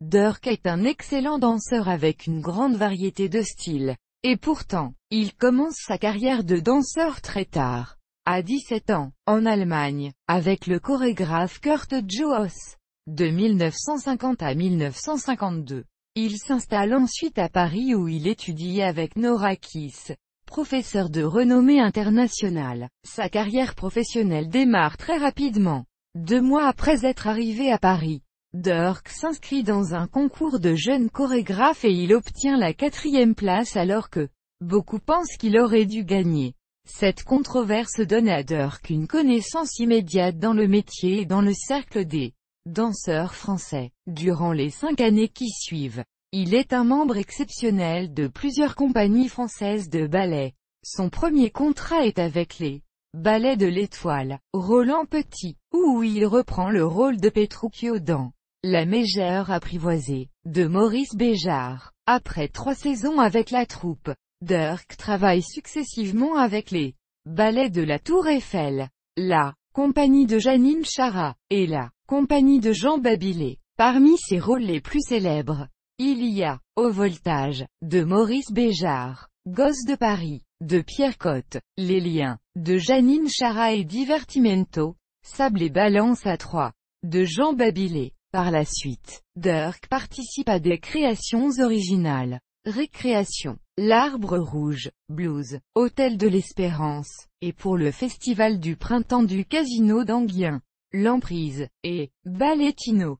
Dirk est un excellent danseur avec une grande variété de styles. Et pourtant, il commence sa carrière de danseur très tard, à 17 ans, en Allemagne, avec le chorégraphe Kurt Jooss De 1950 à 1952, il s'installe ensuite à Paris où il étudie avec Nora Kiss, professeur de renommée internationale. Sa carrière professionnelle démarre très rapidement. Deux mois après être arrivé à Paris, Dirk s'inscrit dans un concours de jeunes chorégraphes et il obtient la quatrième place alors que beaucoup pensent qu'il aurait dû gagner. Cette controverse donne à Dirk une connaissance immédiate dans le métier et dans le cercle des danseurs français. Durant les cinq années qui suivent, il est un membre exceptionnel de plusieurs compagnies françaises de ballet. Son premier contrat est avec les Ballets de l'Étoile, Roland Petit, où il reprend le rôle de Petruchio dans la mégère apprivoisée, de Maurice Béjart. Après trois saisons avec la troupe, Dirk travaille successivement avec les ballets de la Tour Eiffel, la compagnie de Janine Chara, et la compagnie de Jean Babilet. Parmi ses rôles les plus célèbres, il y a Au voltage, de Maurice Béjart, Gosse de Paris, de Pierre Cotte, Les liens, de Janine Chara et Divertimento, Sable et balance à trois, de Jean Babilet. Par la suite, Dirk participe à des créations originales. Récréation, L'Arbre Rouge, Blues, Hôtel de l'Espérance, et pour le Festival du Printemps du Casino d'Anguien, L'Emprise, et Ballettino.